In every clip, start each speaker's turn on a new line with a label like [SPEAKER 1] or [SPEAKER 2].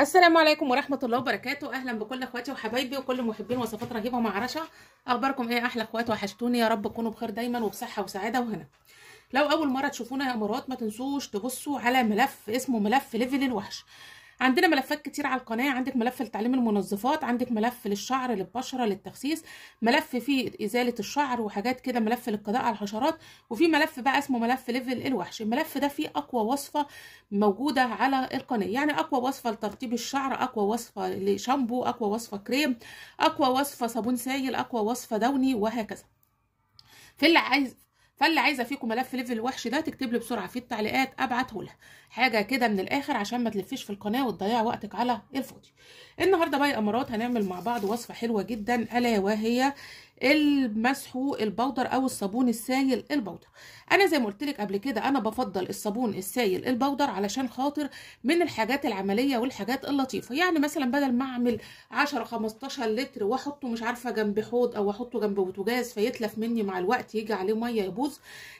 [SPEAKER 1] السلام عليكم ورحمه الله وبركاته اهلا بكل اخواتي وحبايبي وكل محبين وصفات رهيبه مع رشا اخباركم ايه احلى اخوات وحشتوني يا رب تكونوا بخير دايما وبصحه وسعاده وهنا لو اول مره تشوفونا يا امارات ما تنسوش تبصوا على ملف اسمه ملف ليفل الوحش عندنا ملفات كتير على القناه عندك ملف لتعليم المنظفات عندك ملف للشعر للبشره للتخسيس ملف فيه ازاله الشعر وحاجات كده ملف للقضاء على الحشرات وفي ملف بقى اسمه ملف ليفل الوحش الملف ده فيه اقوى وصفه موجوده على القناه يعني اقوى وصفه لترطيب الشعر اقوى وصفه لشامبو اقوى وصفه كريم اقوى وصفه صابون سائل اقوى وصفه دوني وهكذا في اللي عايز فاللي عايزه فيكم ملف ليفل وحش ده تكتب لي بسرعه في التعليقات ابعته لها حاجه كده من الاخر عشان ما تلفيش في القناه وتضيع وقتك على الفاضي النهارده بقى يا امارات هنعمل مع بعض وصفه حلوه جدا الا وهي المسح البودر او الصابون السايل البودر انا زي ما قلت لك قبل كده انا بفضل الصابون السايل البودر علشان خاطر من الحاجات العمليه والحاجات اللطيفه يعني مثلا بدل ما اعمل 10 15 لتر واحطه مش عارفه جنب حوض او احطه جنب بوتجاز فيتلف مني مع الوقت يجي عليه ميه يبوظ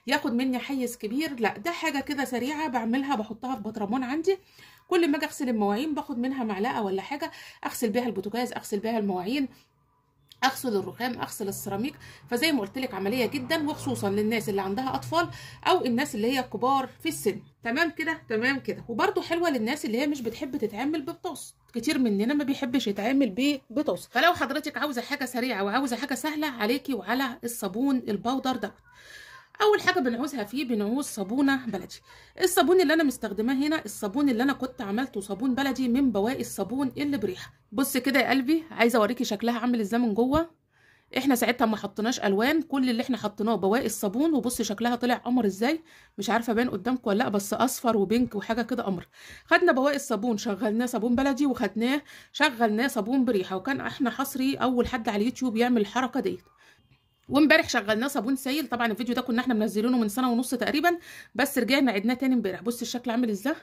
[SPEAKER 1] ياخد مني حيز كبير لا ده حاجه كده سريعه بعملها بحطها في بطرمون عندي كل ما اجي اغسل المواعين باخد منها معلقه ولا حاجه اغسل بيها البوتجاز اغسل بيها المواعين اغسل الرخام اغسل السيراميك فزي ما قلت لك عمليه جدا وخصوصا للناس اللي عندها اطفال او الناس اللي هي كبار في السن تمام كده تمام كده وبرده حلوه للناس اللي هي مش بتحب تتعامل ببطاس كتير مننا ما بيحبش يتعامل ببطاس فلو حضرتك عاوزه حاجه سريعه وعاوزه حاجه سهله عليكي وعلى الصابون الباودر دوت اول حاجه بنعوزها فيه بنعوز صابونه بلدي الصابون اللي انا مستخدماه هنا الصابون اللي انا كنت عملته صابون بلدي من بواقي الصابون اللي بريحه بص كده يا قلبي عايزه اوريكي شكلها عامل ازاي من جوه احنا ساعتها ما حطناش الوان كل اللي احنا حطيناه بواقي الصابون وبص شكلها طلع قمر ازاي مش عارفه باين قدامكم ولا لا بس اصفر وبينك وحاجه كده قمر خدنا بواقي الصابون شغلناه صابون بلدي وخدناه شغلناه صابون بريحه وكان احنا حصري اول حد على اليوتيوب يعمل الحركه ديت وامبارح شغلناه صابون سائل طبعا الفيديو ده كنا احنا منزلينه من سنه ونص تقريبا بس رجعنا عدناه تاني امبارح بص الشكل عامل ازاي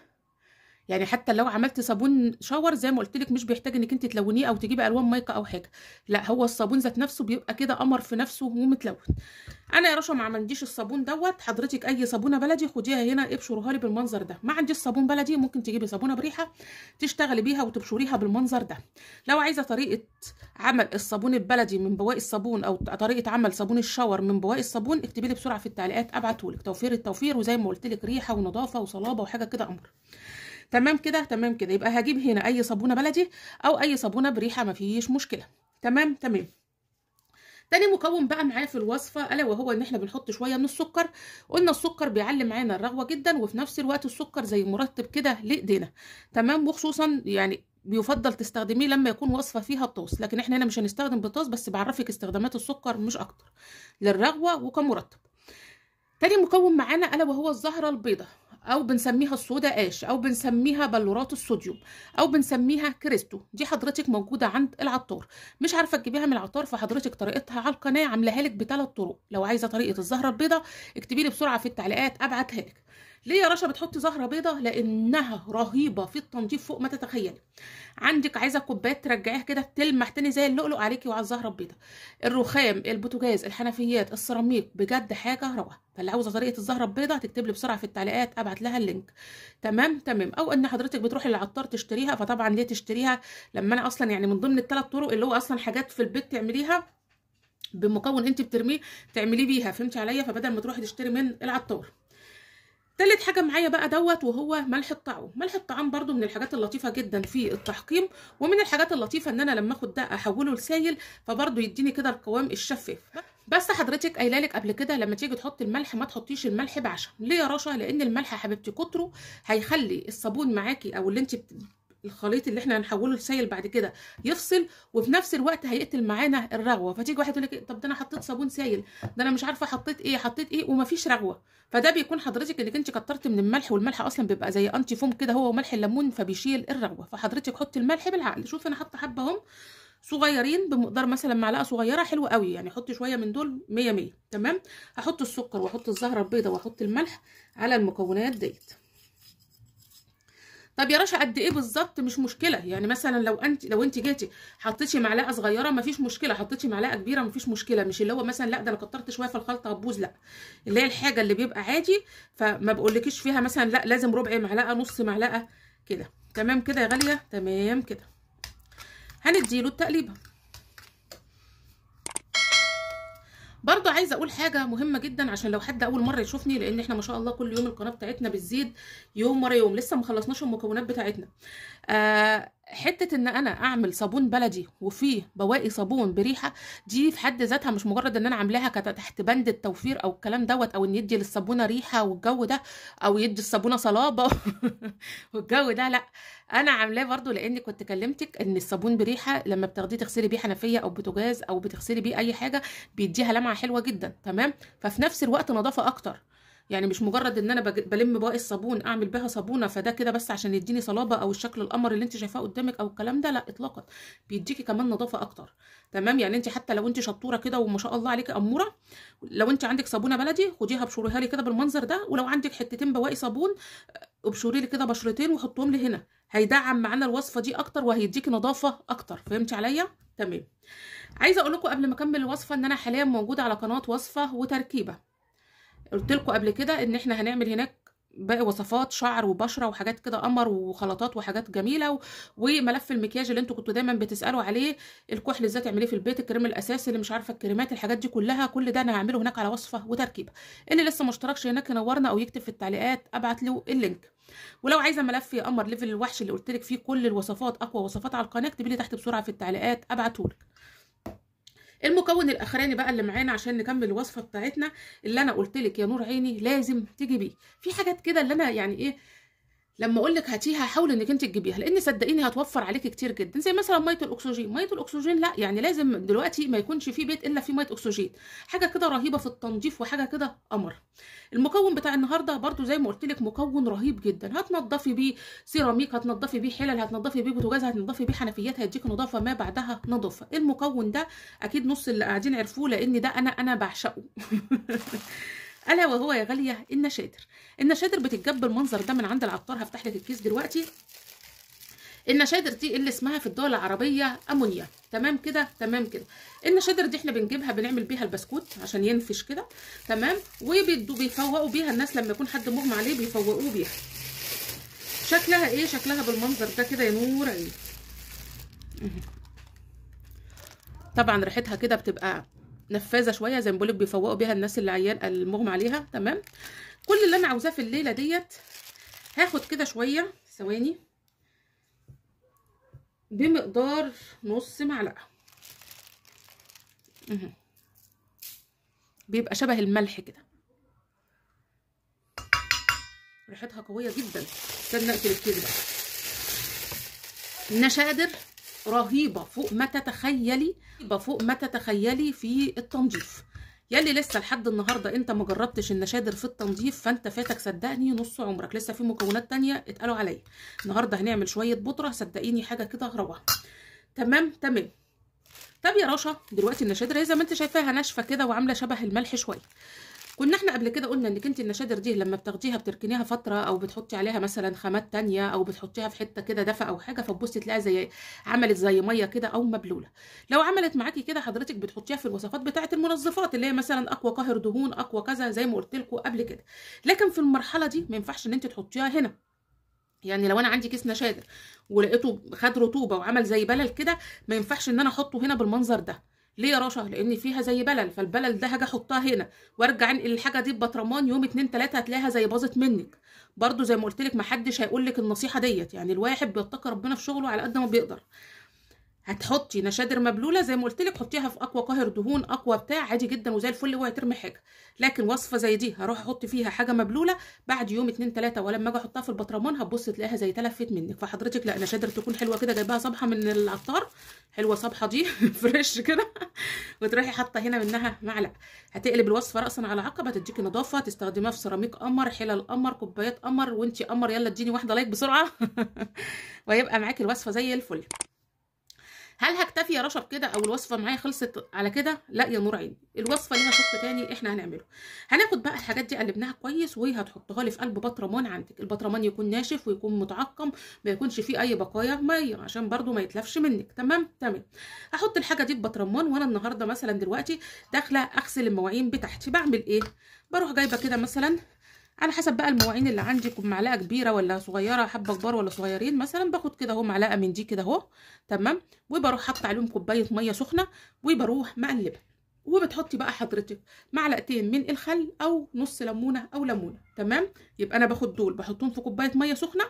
[SPEAKER 1] يعني حتى لو عملت صابون شاور زي ما قلت لك مش بيحتاج انك انت تلونيه او تجيبي الوان مايكا او حاجه لا هو الصابون ذات نفسه بيبقى كده قمر في نفسه ومتلون انا يا رشا ما عملتيش الصابون دوت حضرتك اي صابونه بلدي خديها هنا ابشريها لي بالمنظر ده ما عنديش صابون بلدي ممكن تجيبي صابونه بريحه تشتغلي بيها وتبشريها بالمنظر ده لو عايزه طريقه عمل الصابون البلدي من بواقي الصابون او طريقه عمل صابون الشاور من بواقي الصابون اكتبي لي بسرعه في التعليقات ابعتهولك توفير التوفير وزي ما قلت لك ريحه ونظافه وصلابه وحاجه كده امر تمام كده تمام كده يبقى هجيب هنا اي صابونه بلدي او اي صابونه بريحه مفيش مشكله تمام تمام تاني مكون بقى معايا في الوصفه الا وهو ان احنا بنحط شويه من السكر قلنا السكر بيعلي معانا الرغوه جدا وفي نفس الوقت السكر زي مرتب كده لايدينا تمام وخصوصا يعني بيفضل تستخدميه لما يكون وصفه فيها بطاس لكن احنا هنا مش هنستخدم بطاس بس بعرفك استخدامات السكر مش اكتر للرغوه وكمرتب تاني مكون معانا الا وهو الزهره البيضاء او بنسميها الصودا اش او بنسميها بلورات الصوديوم او بنسميها كريستو دي حضرتك موجوده عند العطار مش عارفه تجيبيها من العطار فحضرتك طريقتها على القناه عاملاها لك بثلاث طرق لو عايزه طريقه الزهره البيضاء اكتبي لي بسرعه في التعليقات ابعتها لك ليه يا رشا بتحطي زهره بيضه لانها رهيبه في التنظيف فوق ما تتخيلي عندك عايزه كوبايات ترجعيها كده تلمح تاني زي اللؤلؤ عليكي وعلى الزهره البيضه الرخام البوتجاز الحنفيات السيراميك بجد حاجه روعه فاللي عاوزه طريقه الزهره البيضه هتكتبلي لي بسرعه في التعليقات ابعت لها اللينك تمام تمام او ان حضرتك بتروحي للعطار تشتريها فطبعا ليه تشتريها لما انا اصلا يعني من ضمن الثلاث طرق اللي هو اصلا حاجات في البيت تعمليها بمكون انت بترميه تعمليه بيها فهمتي عليا فبدل ما تروحي تشتري من العطار تالت حاجة معايا بقى دوت وهو ملح الطعام ملح الطعام برضو من الحاجات اللطيفة جدا في التحقيم ومن الحاجات اللطيفة ان انا لما اخد ده احوله لسايل فبرضو يديني كده القوام الشفاف بس حضرتك قايلالك قبل كده لما تيجي تحطي الملح ما تحطيش الملح بعشم ليه يا رشا لان الملح يا حبيبتي كتره هيخلي الصابون معاكي او اللي انت الخليط اللي احنا هنحوله لسائل بعد كده يفصل وفي نفس الوقت هيقتل معانا الرغوه فتيجي واحد يقول لك إيه، طب ده انا حطيت صابون سائل ده انا مش عارفه حطيت ايه حطيت ايه ومفيش رغوه فده بيكون حضرتك انك انت كترت من الملح والملح اصلا بيبقى زي انتي فوم كده هو وملح الليمون فبيشيل الرغوه فحضرتك حطي الملح بالعقل شوف انا حاطه حبه اهم صغيرين بمقدار مثلا معلقه صغيره حلوه قوي يعني حطي شويه من دول 100 100 تمام هحط السكر واحط الزهره البيضاء واحط الملح على المكونات ديت طب يا رشا قد ايه بالظبط مش مشكله يعني مثلا لو انت لو انت جيتي حطيتي معلقه صغيره مفيش مشكله حطيتي معلقه كبيره مفيش مشكله مش اللي هو مثلا لا ده انا كترت شويه في الخلطه هتبوظ لا اللي هي الحاجه اللي بيبقى عادي فما بقولكيش فيها مثلا لا لازم ربع معلقه نص معلقه كده تمام كده يا غاليه تمام كده هنديله التقليبه برضو عايزه اقول حاجه مهمه جدا عشان لو حد اول مره يشوفني لان احنا ما شاء الله كل يوم القناه بتاعتنا بتزيد يوم ورا يوم لسه مخلصناش المكونات بتاعتنا آه حته ان انا اعمل صابون بلدي وفيه بواقي صابون بريحه دي في حد ذاتها مش مجرد ان انا عاملاها تحت بند التوفير او الكلام دوت او ان يدي للصابونه ريحه والجو ده او يدي الصابونه صلابه والجو ده لا انا عاملاه برضو لاني كنت كلمتك ان الصابون بريحه لما بتاخديه تغسلي بيه حنفيه او بوتاجاز او بتغسلي بيه اي حاجه بيديها لمعه حلوه جدا تمام ففي نفس الوقت نظافه اكتر يعني مش مجرد ان انا بلم باقي الصابون اعمل بها صابونه فده كده بس عشان يديني صلابه او الشكل القمر اللي انت شايفاه قدامك او الكلام ده لا اطلاقا بيديكي كمان نظافه اكتر تمام يعني انت حتى لو انت شطوره كده وما شاء الله عليكي اموره لو انت عندك صابونه بلدي خديها ابشريها لي كده بالمنظر ده ولو عندك حتتين بواقي صابون ابشري لي كده بشرتين وحطهم لي هنا هيدعم معانا الوصفه دي اكتر وهيديكي نظافه اكتر فهمتي عليا تمام عايزه اقول لكم قبل ما اكمل الوصفه ان انا حاليا موجوده على قناه وصفه وتركيبه قلت لكم قبل كده ان احنا هنعمل هناك باقي وصفات شعر وبشره وحاجات كده قمر وخلطات وحاجات جميله و... وملف المكياج اللي انتوا كنتوا دايما بتسالوا عليه الكحل ازاي تعمليه في البيت الكريم الاساسي اللي مش عارفه الكريمات الحاجات دي كلها كل ده انا هعمله هناك على وصفه وتركيبه اللي لسه ما اشتركش هناك ينورنا او يكتب في التعليقات ابعت له اللينك ولو عايزه ملف يا قمر ليفل الوحش اللي قلت لك فيه كل الوصفات اقوى وصفات على القناه اكتبي لي تحت بسرعه في التعليقات ابعته المكون الاخراني بقى اللي معانا عشان نكمل الوصفه بتاعتنا اللي انا قلت لك يا نور عيني لازم بيه في حاجات كده اللي انا يعني ايه لما اقول لك هاتيها حاولي انك انت تجيبيها لان صدقيني هتوفر عليكي كتير جدا زي مثلا ميه الاكسجين ميه الاكسجين لا يعني لازم دلوقتي ما يكونش في بيت الا في ميه اكسجين حاجه كده رهيبه في التنظيف وحاجه كده قمر المكون بتاع النهارده برده زي ما قلت لك مكون رهيب جدا هتنضفي بيه سيراميك هتنضفي بيه حلل هتنضفي بيه بوتاجاز هتنضفي بيه حنفيات هيديك نظافه ما بعدها نظافه المكون ده اكيد نص اللي قاعدين عرفوه لان ده انا انا بعشقه الا وهو يا غاليه النشادر النشادر بتتجاب بالمنظر ده من عند العطار هفتح لك الكيس دلوقتي النشادر دي اللي اسمها في الدول العربيه امونيا تمام كده تمام كده النشادر دي احنا بنجيبها بنعمل بيها البسكوت عشان ينفش كده تمام وبيدوا بيفوقوا بيها الناس لما يكون حد مغمى عليه بيفوقوه بيها شكلها ايه شكلها بالمنظر ده كده يا نور ايه طبعا ريحتها كده بتبقى نفاذه شويه زي ما بقولك بيفوقوا بيها الناس اللي عيان المغمى عليها تمام كل اللي انا عاوزاه في الليله ديت هاخد كده شويه ثواني بمقدار نص معلقه بيبقى شبه الملح كده ريحتها قويه جدا استنى اقفل الكيس بقى مش قادر رهيبه فوق ما تتخيلي فوق ما تتخيلي في التنظيف يلي لسه لحد النهارده انت ما جربتش النشادر في التنظيف فانت فاتك صدقني نص عمرك لسه في مكونات تانية اتقالوا عليا النهارده هنعمل شويه بطره صدقيني حاجه كده روعه تمام تمام طب يا رشا دلوقتي النشادر زي ما انت شايفاها ناشفه كده وعامله شبه الملح شويه كنا احنا قبل كده قلنا انك انت النشادر دي لما بتاخديها بتركنيها فتره او بتحطي عليها مثلا خامات تانية او بتحطيها في حته كده دفا او حاجه فتبصي تلاقيها زي عملت زي ميه كده او مبلوله لو عملت معاكي كده حضرتك بتحطيها في الوصفات بتاعه المنظفات اللي هي مثلا اقوى قاهر دهون اقوى كذا زي ما قلت لكم قبل كده لكن في المرحله دي ما ينفعش ان انت تحطيها هنا يعني لو انا عندي كيس نشادر ولقيته خد رطوبه وعمل زي بلل كده ما ينفعش ان انا احطه هنا بالمنظر ده ليه يا رشا لان فيها زي بلل فالبلل ده هاجي احطها هنا وارجع انقل الحاجه دي ببطرمان يوم اتنين تلاته هتلاقيها زي باظت منك برضو زي ما قلت لك محدش هيقول لك النصيحه ديت يعني الواحد بيتقي ربنا في شغله على قد ما بيقدر هتحطي نشادر مبلوله زي ما قلت لك حطيها في اقوى قاهر دهون اقوى بتاع عادي جدا وزي الفل وهترمي ترمي حاجه لكن وصفه زي دي هروح احط فيها حاجه مبلوله بعد يوم اتنين تلاته ولما اجي احطها في البطرمان هتبص تلاقيها زي تلفت منك فحضرتك لا نشادر تكون حلوه كده جايباها صبحه من العطار حلوه صبحه دي فريش كده وتروحي حاطه هنا منها معلقه هتقلب الوصفه راسا على عقب هتديكي نظافه تستخدميها في سيراميك قمر حلل قمر كوبايات قمر وانتي قمر يلا اديني واحده لايك بسرعه وهيبقى معاكي الوصفه زي الفل هل هكتفي يا رشا بكده او الوصفه معايا خلصت على كده لا يا نور عيني الوصفه ليها شق تاني احنا هنعمله هناخد بقى الحاجات دي قلبناها كويس وهتحطها لي في قلب بطرمان عندك البطرمان يكون ناشف ويكون متعقم ما يكونش فيه اي بقايا ميه عشان برده ما يتلفش منك تمام تمام هحط الحاجه دي في بطرمان وانا النهارده مثلا دلوقتي داخله اغسل المواعين بتاعتي بعمل ايه بروح جايبه كده مثلا على حسب بقى المواعين اللي عندي معلقه كبيره ولا صغيره حبه كبار ولا صغيرين مثلا باخد كده اهو معلقه من دي كده اهو تمام وبروح حاطه عليهم كوبايه ميه سخنه وبروح مقلبها وبتحطي بقى حضرتك معلقتين من الخل او نص ليمونه او ليمونه تمام يبقى انا باخد دول بحطهم في كوبايه ميه سخنه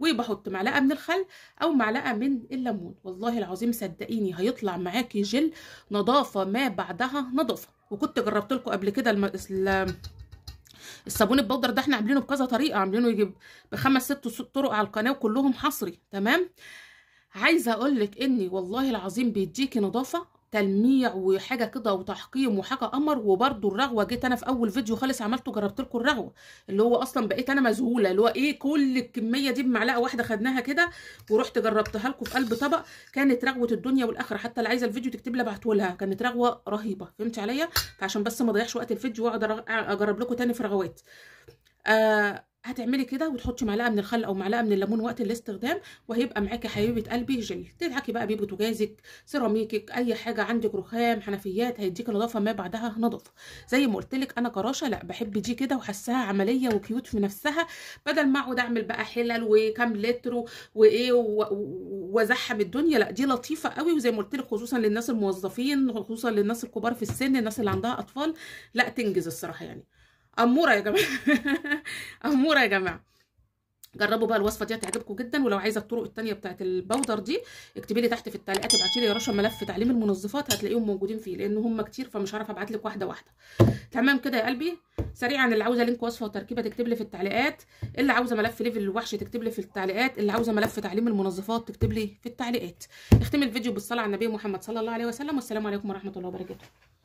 [SPEAKER 1] وبحط معلقه من الخل او معلقه من الليمون والله العظيم صدقيني هيطلع معاكي جل نظافه ما بعدها نظافه وكنت جربت لكم قبل كده الصابون البودر ده احنا عاملينه بكذا طريقه عاملينه يجيب بخمس ست طرق على القناه وكلهم حصري تمام عايزه اقول لك اني والله العظيم بيديكي نظافه تلميع وحاجه كده وتحكيم وحاجه قمر وبرده الرغوه جيت انا في اول فيديو خالص عملته جربت لكم الرغوه اللي هو اصلا بقيت انا مذهوله اللي هو ايه كل الكميه دي بمعلقه واحده خدناها كده ورحت جربتها لكم في قلب طبق كانت رغوه الدنيا والاخره حتى اللي عايزه الفيديو تكتب لي ابعته لها كانت رغوه رهيبه فهمت عليا فعشان بس ما اضيعش وقت الفيديو واقعد اجرب لكم تاني في رغوات آه هتعملي كده وتحطي معلقه من الخل او معلقه من الليمون وقت الاستخدام وهيبقى معاكي حبيبه قلبي جل تضحكي بقى بيه بوتاجازك سيراميكك اي حاجه عندك رخام حنفيات هيديكي نظافه ما بعدها نظافه زي ما قلت لك انا كراشه لا بحب دي كده وحاساها عمليه وكيوت في نفسها بدل ما اقعد اعمل بقى حلل وكام لتر وايه وازحم الدنيا لا دي لطيفه قوي وزي ما قلت لك خصوصا للناس الموظفين خصوصا للناس الكبار في السن الناس اللي عندها اطفال لا تنجز الصراحه يعني اموره يا جماعه اموره يا جماعه جربوا بقى الوصفه دي هتعجبكم جدا ولو عايزه الطرق التانية بتاعت البودر دي اكتبي لي تحت في التعليقات ابعتي لي يا رشا ملف تعليم المنظفات هتلاقيهم موجودين فيه لان هم كتير فمش هعرف ابعت لك واحده واحده تمام كده يا قلبي سريعا اللي عاوزه لينك وصفه وتركيبه تكتب لي في التعليقات اللي عاوزه ملف ليفل وحش تكتب لي في التعليقات اللي عاوزه ملف تعليم المنظفات تكتب لي في التعليقات اختم الفيديو بالصلاه على النبي محمد صلى الله عليه وسلم والسلام عليكم ورحمه الله وبركاته